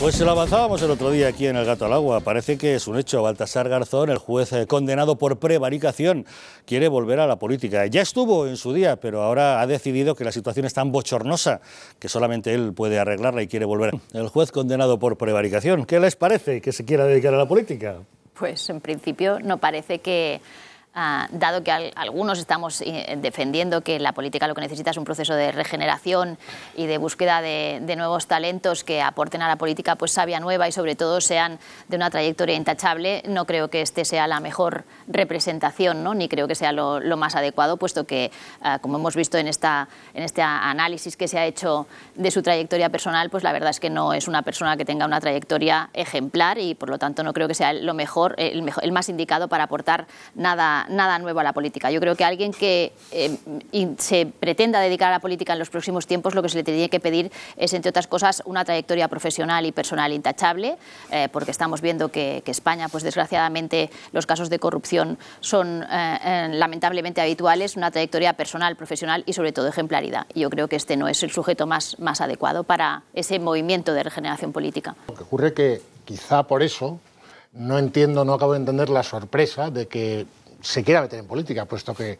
Pues se lo avanzábamos el otro día aquí en El Gato al Agua. Parece que es un hecho. Baltasar Garzón, el juez eh, condenado por prevaricación, quiere volver a la política. Ya estuvo en su día, pero ahora ha decidido que la situación es tan bochornosa que solamente él puede arreglarla y quiere volver. El juez condenado por prevaricación, ¿qué les parece que se quiera dedicar a la política? Pues en principio no parece que Ah, dado que algunos estamos eh, defendiendo que la política lo que necesita es un proceso de regeneración y de búsqueda de, nuevos talentos que aporten a la política pues sabia nueva y sobre todo sean de una trayectoria intachable, no creo que este sea la mejor representación, ¿no? ni creo que sea lo, más adecuado, puesto que, ah, como hemos visto en, esta, en este análisis que se ha hecho de su trayectoria personal, pues la verdad es que no es una persona que tenga una trayectoria ejemplar y por lo tanto no creo que sea lo mejor, el, mejor, el más indicado para aportar nada nada nuevo a la política. Yo creo que alguien que eh, se pretenda dedicar a la política en los próximos tiempos, lo que se le tendría que pedir es, entre otras cosas, una trayectoria profesional y personal intachable, eh, porque estamos viendo que, España, pues desgraciadamente, los casos de corrupción son eh, lamentablemente habituales, una trayectoria personal, profesional y, sobre todo, ejemplaridad. Y yo creo que este no es el sujeto más, más adecuado para ese movimiento de regeneración política. que ocurre que quizá por eso no entiendo, no acabo de entender la sorpresa de que se quiera meter en política, puesto que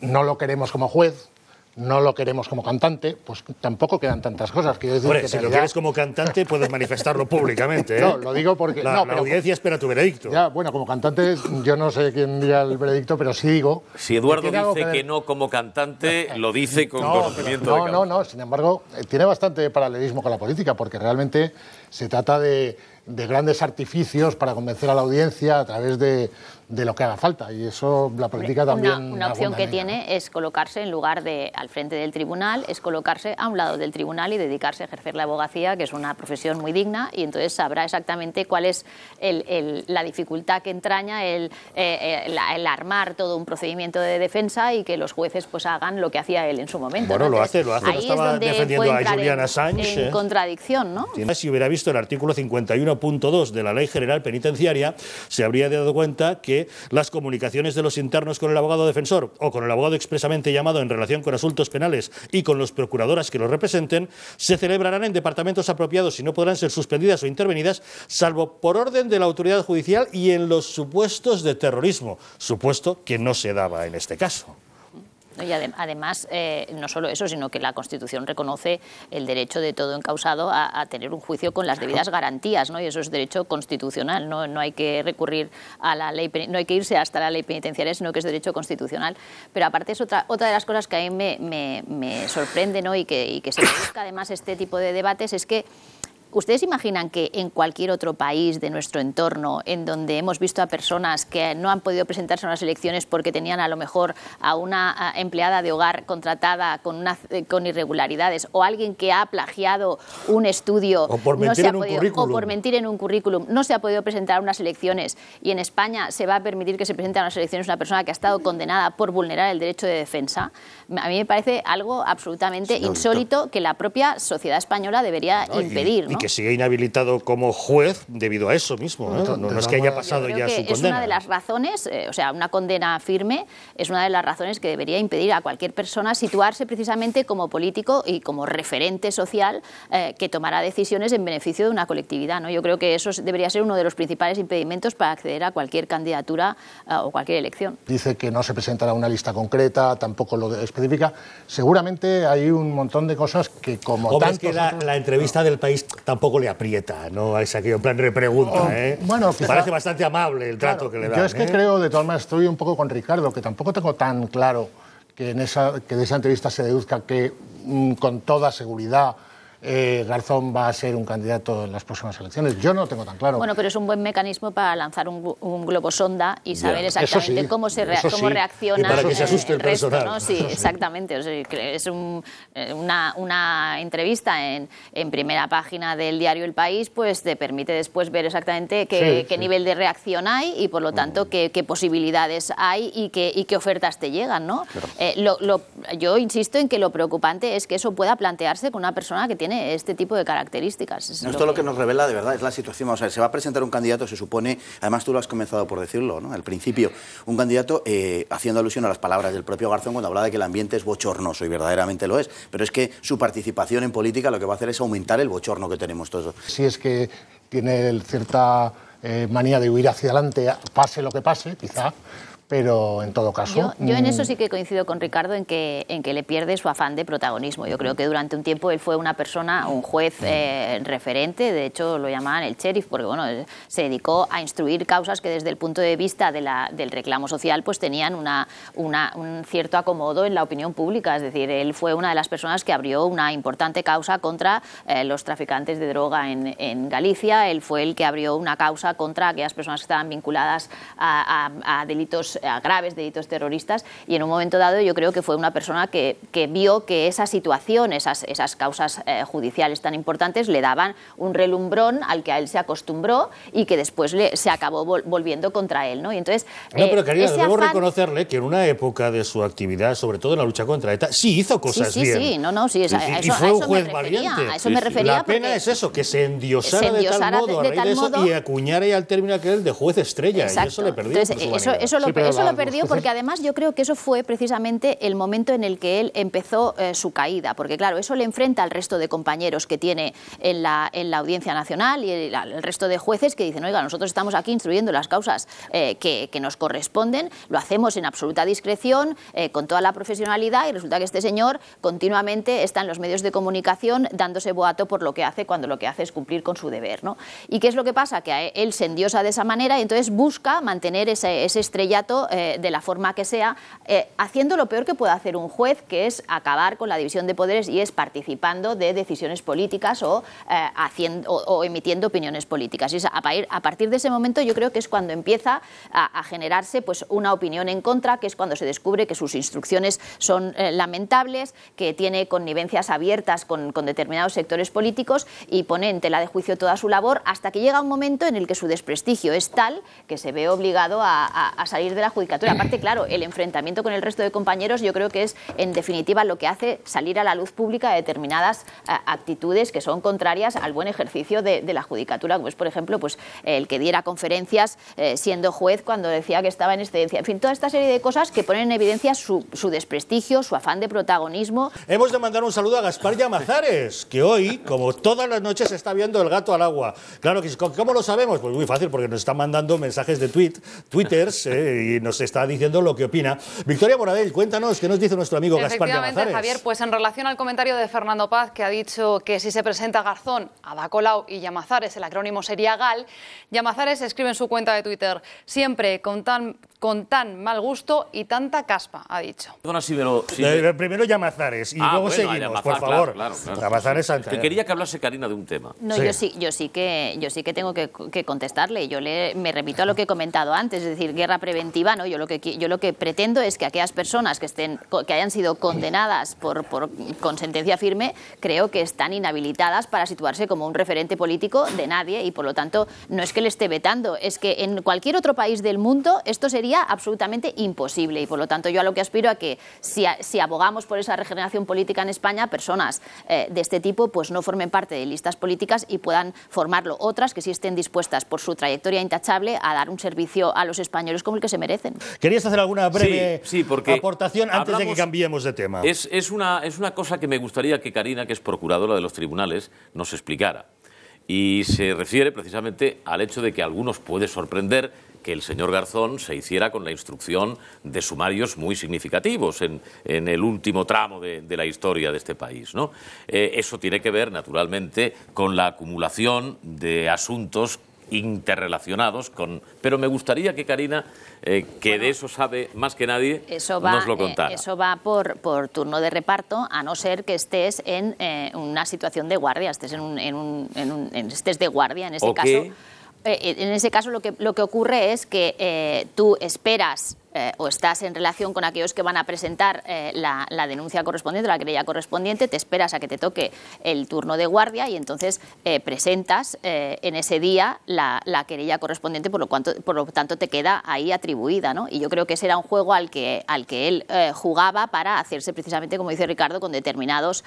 no lo queremos como juez, no lo queremos como cantante, pues tampoco quedan tantas cosas. Quiero que si lo quieres como cantante, puedes manifestarlo públicamente. No, ¿eh? lo digo porque. La, audiencia espera tu veredicto. bueno, como cantante, yo no sé quién dirá el veredicto, pero sí digo. Si Eduardo dice que, no como cantante, lo dice con no, conocimiento No, no, no. Sin embargo, eh, tiene bastante paralelismo con la política, porque realmente se trata de de grandes artificios para convencer a la audiencia a través de, lo que haga falta. Y eso la política también. Una, opción que tiene es colocarse en lugar de al frente del tribunal, es colocarse a un lado del tribunal y dedicarse a ejercer la abogacía, que es una profesión muy digna, y entonces sabrá exactamente cuál es el, la dificultad que entraña el, eh, eh, el, armar todo un procedimiento de defensa y que los jueces pues hagan lo que hacía él en su momento. Bueno, lo hace, lo hace. estaba defendiendo a Juliana Assange. En, contradicción, ¿no? Si hubiera visto el artículo 51 punto 2 de la Ley General Penitenciaria, se habría dado cuenta que las comunicaciones de los internos con el abogado defensor o con el abogado expresamente llamado en relación con asuntos penales y con los procuradoras que los representen se celebrarán en departamentos apropiados y no podrán ser suspendidas o intervenidas salvo por orden de la autoridad judicial y en los supuestos de terrorismo, supuesto que no se daba en este caso. Y además, eh, no solo eso, sino que la Constitución reconoce el derecho de todo encausado a, tener un juicio con las debidas garantías, ¿no? y eso es derecho constitucional, ¿no? no hay que recurrir a la ley, no hay que irse hasta la ley penitenciaria, sino que es derecho constitucional. Pero aparte es otra, otra de las cosas que a mí me, sorprende ¿no? y, que, que se busca además este tipo de debates, es que ¿Ustedes imaginan que en cualquier otro país de nuestro entorno, en donde hemos visto a personas que no han podido presentarse a unas elecciones porque tenían a lo mejor a una empleada de hogar contratada con, una, eh, con irregularidades o alguien que ha plagiado un estudio o por, mentir en un currículum, no se ha podido presentar a unas elecciones y en España se va a permitir que se presente a unas elecciones una persona que ha estado condenada por vulnerar el derecho de defensa? A mí me parece algo absolutamente insólito que la propia sociedad española debería impedir. ¿no? sigue inhabilitado como juez debido a eso mismo. ¿eh? No, no, es que haya pasado ya su condena. Es una de las razones, eh, o sea, una condena firme es una de las razones que debería impedir a cualquier persona situarse precisamente como político y como referente social eh, que tomará decisiones en beneficio de una colectividad. ¿no? Yo creo que eso debería ser uno de los principales impedimentos para acceder a cualquier candidatura o cualquier elección. Dice que no se presentará una lista concreta, tampoco lo especifica. Seguramente hay un montón de cosas que como tal que la, entrevista del país tampoco le aprieta, ¿no? Es aquello, en plan repregunta, oh, ¿eh? Bueno, Parece bastante amable el trato que le da. Yo es que ¿eh? creo, de todas maneras, estoy un poco con Ricardo, que tampoco tengo tan claro que, en esa, que de esa entrevista se deduzca que mm, con toda seguridad eh, Garzón va a ser un candidato en las próximas elecciones. Yo no tengo tan claro. Bueno, pero es un buen mecanismo para lanzar un, globo sonda y saber exactamente cómo, se reacciona. para que se asuste el, ¿no? Sí, exactamente. es eh, una, una, entrevista en, primera página del diario El País, pues te permite después ver exactamente qué, nivel de reacción hay y, por lo mm. tanto, qué, posibilidades hay y qué, y qué ofertas te llegan. ¿no? Eh, lo, yo insisto en que lo preocupante es que eso pueda plantearse con una persona que tiene este tipo de características. esto lo que... lo que nos revela de verdad es la situación. O sea, se va a presentar un candidato, se supone, además tú lo has comenzado por decirlo, ¿no? Al principio, un candidato eh, haciendo alusión a las palabras del propio Garzón cuando hablaba de que el ambiente es bochornoso y verdaderamente lo es. Pero es que su participación en política lo que va a hacer es aumentar el bochorno que tenemos todos. Si es que tiene cierta eh, manía de huir hacia adelante, pase lo que pase, quizá pero en todo caso... Yo, en eso mm. sí que coincido con Ricardo en que, en que le pierde su afán de protagonismo. Yo creo que durante un tiempo él fue una persona, un juez mm. eh, referente, de hecho lo llamaban el sheriff, porque bueno, eh, se dedicó a instruir causas que desde el punto de vista de la, del reclamo social pues tenían una, un cierto acomodo en la opinión pública. Es decir, él fue una de las personas que abrió una importante causa contra eh, los traficantes de droga en, Galicia, él fue el que abrió una causa contra aquellas personas que estaban vinculadas a delitos eh, graves delitos terroristas y en un momento dado yo creo que fue una persona que, que vio que esa situación, esas, esas causas eh, judiciales tan importantes le daban un relumbrón al que a él se acostumbró y que después le, se acabó volviendo contra él. ¿no? Y entonces, no, pero quería eh, debo reconocerle que en una época de su actividad, sobre todo en la lucha contra ETA, sí hizo cosas sí, sí, Sí, no, no, sí, eso, y fue un juez valiente. eso me refería. La pena es eso, que se endiosara, de tal modo, y acuñara al el término aquel de juez estrella, y eso le perdió. Entonces, eso, lo eso lo perdió porque además yo creo que eso fue precisamente el momento en el que él empezó eh, su caída, porque claro, eso le enfrenta al resto de compañeros que tiene en la, en la Audiencia Nacional y el, al resto de jueces que dicen, oiga, nosotros estamos aquí instruyendo las causas eh, que, nos corresponden, lo hacemos en absoluta discreción, eh, con toda la profesionalidad y resulta que este señor continuamente está en los medios de comunicación dándose boato por lo que hace cuando lo que hace es cumplir con su deber. ¿no? ¿Y qué es lo que pasa? Que él se endiosa de esa manera y entonces busca mantener ese estrellato eh, de la forma que sea, eh, haciendo lo peor que puede hacer un juez, que es acabar con la división de poderes y es participando de decisiones políticas o, eh, haciendo, o, emitiendo opiniones políticas. Y, a, partir de ese momento yo creo que es cuando empieza a, generarse pues, una opinión en contra, que es cuando se descubre que sus instrucciones son lamentables, que tiene connivencias abiertas con, determinados sectores políticos y pone en tela de juicio toda su labor hasta que llega un momento en el que su desprestigio es tal que se ve obligado a, a salir de la judicatura. Aparte, claro, el enfrentamiento con el resto de compañeros yo creo que es, en definitiva, lo que hace salir a la luz pública determinadas eh, actitudes que son contrarias al buen ejercicio de, la judicatura, como es, por ejemplo, pues, el que diera conferencias eh, siendo juez cuando decía que estaba en excedencia. En fin, toda esta serie de cosas que ponen en evidencia su, desprestigio, su afán de protagonismo. Hemos de mandar un saludo a Gaspar Llamazares, que hoy, como todas las noches, está viendo el gato al agua. Claro que ¿cómo lo sabemos? Pues muy fácil, porque nos están mandando mensajes de Twitter twitters, eh, nos está diciendo lo que opina. Victoria Boradell, cuéntanos qué nos dice nuestro amigo Gaspar Efectivamente, Javier, pues en relación al comentario de Fernando Paz, que ha dicho que si se presenta Garzón, Abacolau y Llamazares, el acrónimo sería GAL, Llamazares escribe en su cuenta de Twitter, siempre con tan, con tan mal gusto y tanta caspa, ha dicho. Bueno, eh, primero Llamazares y ah, luego seguimos, por favor. Que quería que hablase Karina de un tema. No, yo sí, yo sí que yo sí que tengo que, contestarle. Yo le, me repito a lo que he comentado antes, es decir, guerra preventiva yo lo que, yo lo que pretendo es que aquellas personas que, estén, que hayan sido condenadas por, por, con sentencia firme, creo que están inhabilitadas para situarse como un referente político de nadie y por lo tanto no es que le esté vetando, es que en cualquier otro país del mundo esto sería absolutamente imposible y por lo tanto yo a lo que aspiro es que si, abogamos por esa regeneración política en España, personas eh, de este tipo pues no formen parte de listas políticas y puedan formarlo otras que sí estén dispuestas por su trayectoria intachable a dar un servicio a los españoles como el que se merece ¿Querías hacer alguna breve aportación antes de que cambiemos de tema? Es, una, es una cosa que me gustaría que Karina, que es procuradora de los tribunales, nos explicara. Y se refiere precisamente al hecho de que algunos puede sorprender que el señor Garzón se hiciera con la instrucción de sumarios muy significativos en, el último tramo de, la historia de este país. ¿no? Eh, eso tiene que ver, naturalmente, con la acumulación de asuntos interrelacionados con... Pero me gustaría que Karina, eh, que de eso sabe más que nadie, nos lo eh, contara. eso va por, por turno de reparto, a no ser que estés en eh, una situación de guardia, estés, en un, en estés de guardia en ese caso. en ese caso lo que, lo que ocurre es que tú esperas eh, o estás en relación con aquellos que van a presentar eh, la, denuncia correspondiente, la querella correspondiente, te esperas a que te toque el turno de guardia y entonces eh, presentas en ese día la, querella correspondiente, por lo, por lo, tanto te queda ahí atribuida. ¿no? Y yo creo que ese era un juego al que, al que él jugaba para hacerse precisamente, como dice Ricardo, con determinados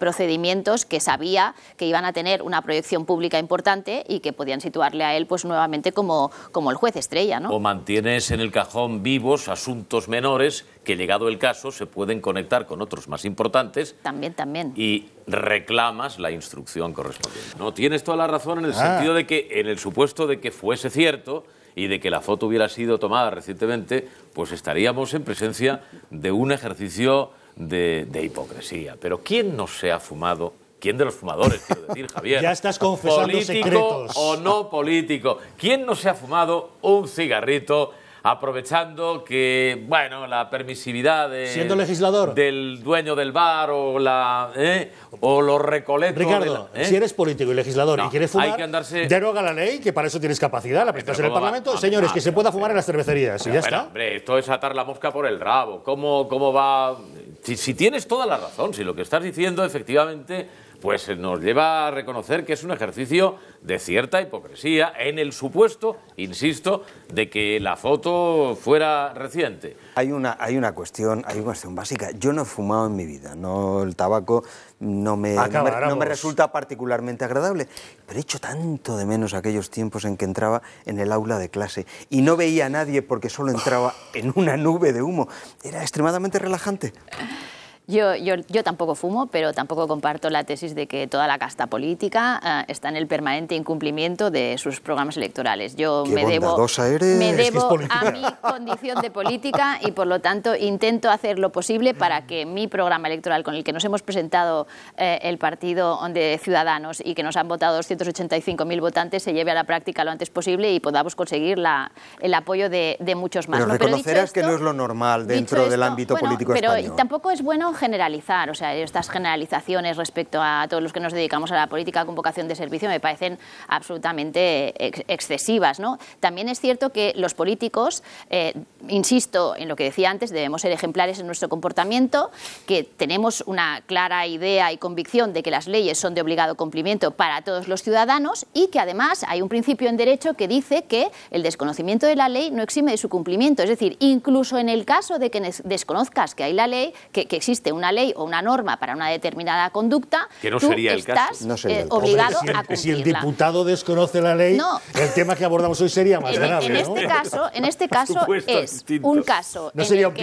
procedimientos que sabía que iban a tener una proyección pública importante y que podían situarle a él pues nuevamente como, como el juez estrella. ¿no? O mantienes en el cajón vivo asuntos menores, que llegado el caso se pueden conectar con otros más importantes. También, también. Y reclamas la instrucción correspondiente. No, tienes toda la razón en el ah. sentido de que, en el supuesto de que fuese cierto, y de que la foto hubiera sido tomada recientemente, pues estaríamos en presencia de un ejercicio de, hipocresía. Pero ¿quién no se ha fumado? ¿Quién de los fumadores, quiero decir, Javier? Ya estás confesando político secretos. o no político. ¿Quién no se ha fumado un cigarrito aprovechando que, bueno, la permisividad del dueño del bar o la ¿eh? o los recoletos. Ricardo, ¿eh? si eres político y legislador y quieres fumar, deroga la ley, que para eso tienes capacidad, la presentas en el Parlamento. Señores, que se pueda fumar en las cervecerías y ya está. esto es atar la mosca por el rabo. ¿Cómo, cómo va...? si tienes toda la razón, si lo que estás diciendo efectivamente pues eh, nos lleva a reconocer que es un ejercicio de cierta hipocresía en el supuesto, insisto, de que la foto fuera reciente. Hay una, hay una cuestión, hay una cuestión básica. Yo no he fumado en mi vida, no el tabaco no me, no me, no me resulta particularmente agradable, pero he hecho tanto de menos aquellos tiempos en que entraba en el aula de clase y no veía a nadie porque solo entraba en una nube de humo. Era extremadamente relajante. Yo, yo, yo, tampoco fumo, pero tampoco comparto la tesis de que toda la casta política eh, está en el permanente incumplimiento de sus programas electorales. Yo me debo, a mi condición de política y, por lo tanto, intento hacer lo posible para que mi programa electoral, con el que nos hemos presentado eh, el partido de Ciudadanos y que nos han votado 285.000 votantes, se lleve a la práctica lo antes posible y podamos conseguir la, el apoyo de, de muchos más. Pero reconocerás que no es lo normal dentro del ámbito político pero Tampoco es bueno generalizar, o sea, estas generalizaciones respecto a todos los que nos dedicamos a la política de convocación de servicio me parecen absolutamente excesivas. ¿no? También es cierto que los políticos, eh, insisto en lo que decía antes, debemos ser ejemplares en nuestro comportamiento, que tenemos una clara idea y convicción de que las leyes son de obligado cumplimiento para todos los ciudadanos y que además hay un principio en derecho que dice que el desconocimiento de la ley no exime de su cumplimiento. Es decir, incluso en el caso de que desconozcas que hay la ley, que existe una ley o una norma para una determinada conducta, que tú estás eh, obligado a cumplirla. Si el diputado desconoce la ley, el tema que abordamos hoy sería más en, grave. Este en este caso, es un caso. No sería un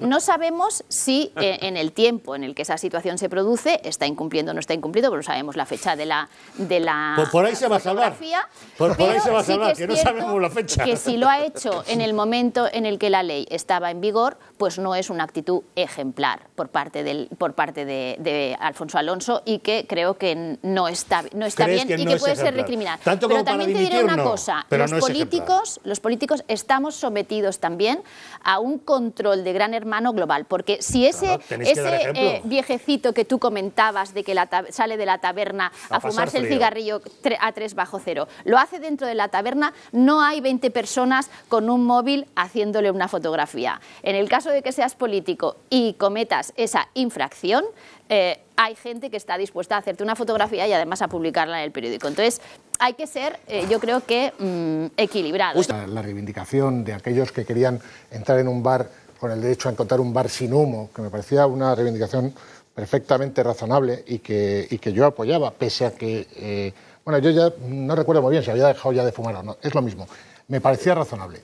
no sabemos si eh, en, el tiempo en el que esa situación se produce está incumpliendo o no está incumplido, pero no sabemos la fecha de la. De por, ahí se va a salvar. que, no sabemos la fecha. Que si lo ha hecho en el momento en el que la ley estaba en vigor, pues no es una actitud ejecutiva ejemplar por parte, del, por parte de, Alfonso Alonso y que creo que no está, no está bien y que puede ser recriminado. pero también te diré una cosa, los, políticos, los políticos estamos sometidos también a un control de gran hermano global, porque si ese, ese eh, viejecito que tú comentabas de que sale de la taberna a, fumarse el cigarrillo a 3 bajo cero, lo hace dentro de la taberna, no hay 20 personas con un móvil haciéndole una fotografía. En el caso de que seas político y cometas esa infracción, eh, hay gente que está dispuesta a hacerte una fotografía y además a publicarla en el periódico. Entonces, hay que ser, eh, yo creo que, mm, equilibrado. La, reivindicación de aquellos que querían entrar en un bar con el derecho a encontrar un bar sin humo, que me parecía una reivindicación perfectamente razonable y que, que yo apoyaba, pese a que, eh, bueno, yo ya no recuerdo muy bien si había dejado ya de fumar o no, es lo mismo, me parecía razonable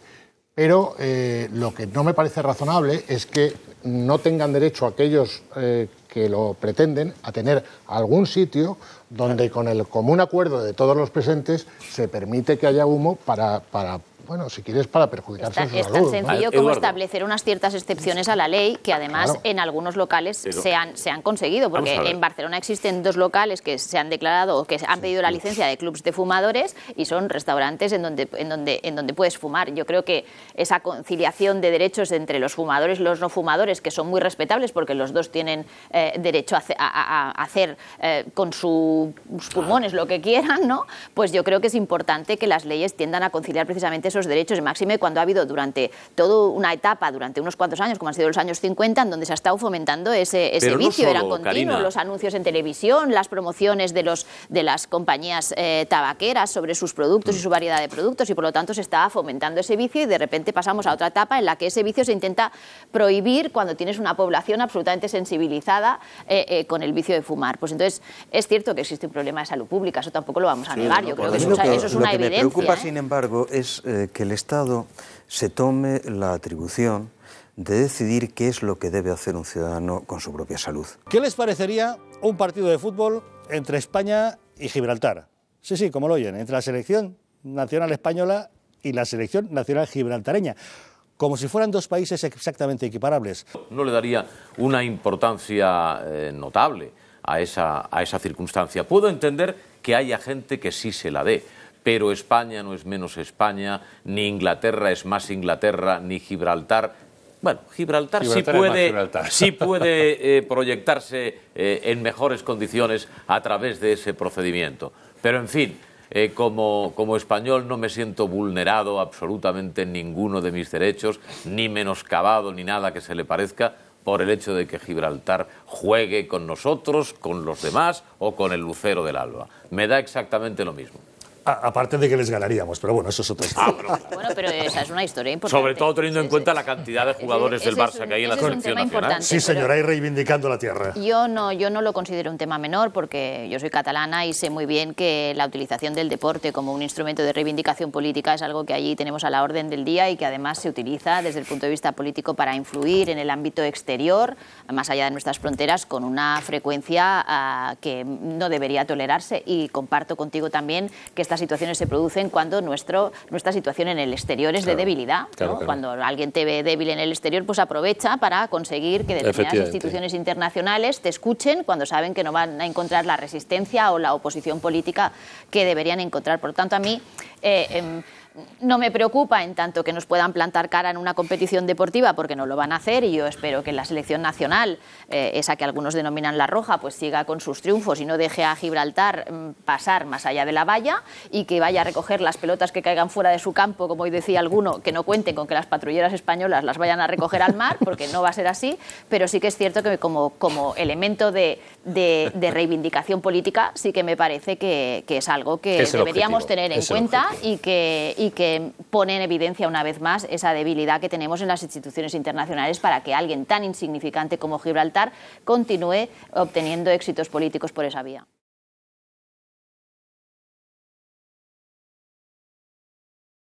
pero eh, lo que no me parece razonable es que no tengan derecho aquellos eh, que lo pretenden a tener algún sitio donde con el común acuerdo de todos los presentes se permite que haya humo para, para bueno, si quieres, para perjudicarse Está, a Es tan sencillo como establecer unas ciertas excepciones a la ley que además en algunos locales se, han, conseguido, porque en Barcelona existen dos locales que se han declarado o que han pedido la licencia de clubs de fumadores y son restaurantes en donde, en donde, puedes fumar. Yo creo que esa conciliación de derechos entre los fumadores y los no fumadores, que son muy respetables porque los dos tienen eh, derecho a, hacer eh, con sus pulmones lo que quieran, ¿no? Pues yo creo que es importante que las leyes tiendan a conciliar precisamente esos derechos, de máxime cuando ha habido durante toda una etapa, durante unos cuantos años, como han sido los años 50, en donde se ha estado fomentando ese, ese vicio. Eran continuos los anuncios en televisión, las promociones de, los, de las compañías eh, tabaqueras sobre sus productos y su mm. variedad de productos, y por lo tanto se estaba fomentando ese vicio y de repente pasamos a otra etapa en la que ese vicio se intenta prohibir cuando tienes una población absolutamente sensibilizada eh, eh, con el vicio de fumar. Pues entonces es cierto que existe un problema de salud pública, eso tampoco lo vamos a negar, yo creo que, eso, es una lo que evidencia. Me preocupa, sin embargo, es que el Estado se tome la atribución de decidir qué es lo que debe hacer un ciudadano con su propia salud. ¿Qué les parecería un partido de fútbol entre España y Gibraltar? Sí, sí, como lo oyen, entre la selección nacional española y la selección nacional gibraltareña, como si fueran dos países exactamente equiparables. No le daría una importancia eh, notable a esa, a esa circunstancia. Puedo entender que haya gente que sí se la dé pero España no es menos España, ni Inglaterra es más Inglaterra, ni Gibraltar. Bueno, Gibraltar, sí puede, puede eh, proyectarse eh, en mejores condiciones a través de ese procedimiento. Pero, en fin, eh, como, como, español no me siento vulnerado absolutamente en ninguno de mis derechos, ni menoscabado, ni nada que se le parezca por el hecho de que Gibraltar juegue con nosotros, con los demás o con el lucero del alba. Me da exactamente lo mismo aparte de que les ganaríamos, pero bueno, eso es otra historia. Ah, bueno, pero esa es una historia importante. Sobre todo teniendo en cuenta la cantidad de jugadores del Barça que hay en la selección nacional. Sí, señora, y reivindicando la tierra. Yo no, yo no lo considero un tema menor porque yo soy catalana y sé muy bien que la utilización del deporte como un instrumento de reivindicación política es algo que allí tenemos a la orden del día y que además se utiliza desde el punto de vista político para influir en el ámbito exterior, más allá de nuestras fronteras, con una frecuencia ah, que no debería tolerarse. Y comparto contigo también que estas situaciones se producen cuando nuestro, nuestra situación en el exterior es de debilidad. Cuando alguien te ve débil en el exterior, pues aprovecha para conseguir que las instituciones internacionales te escuchen cuando saben que no van a encontrar la resistencia o la oposición política que deberían encontrar. Por lo tanto, a mí... Eh, em, no me preocupa en tanto que nos puedan plantar cara en una competición deportiva porque no lo van a hacer y yo espero que la selección nacional, eh, esa que algunos denominan la roja, pues siga con sus triunfos y no deje a Gibraltar mm, pasar más allá de la valla y que vaya a recoger las pelotas que caigan fuera de su campo, como hoy decía alguno, que no cuenten con que las patrulleras españolas las vayan a recoger al mar porque no va a ser así, pero sí que es cierto que como, como elemento de, reivindicación política sí que me parece que, es algo que deberíamos tener en cuenta y que y que pone en evidencia una vez más esa debilidad que tenemos en las instituciones internacionales para que alguien tan insignificante como Gibraltar continúe obteniendo éxitos políticos por esa vía.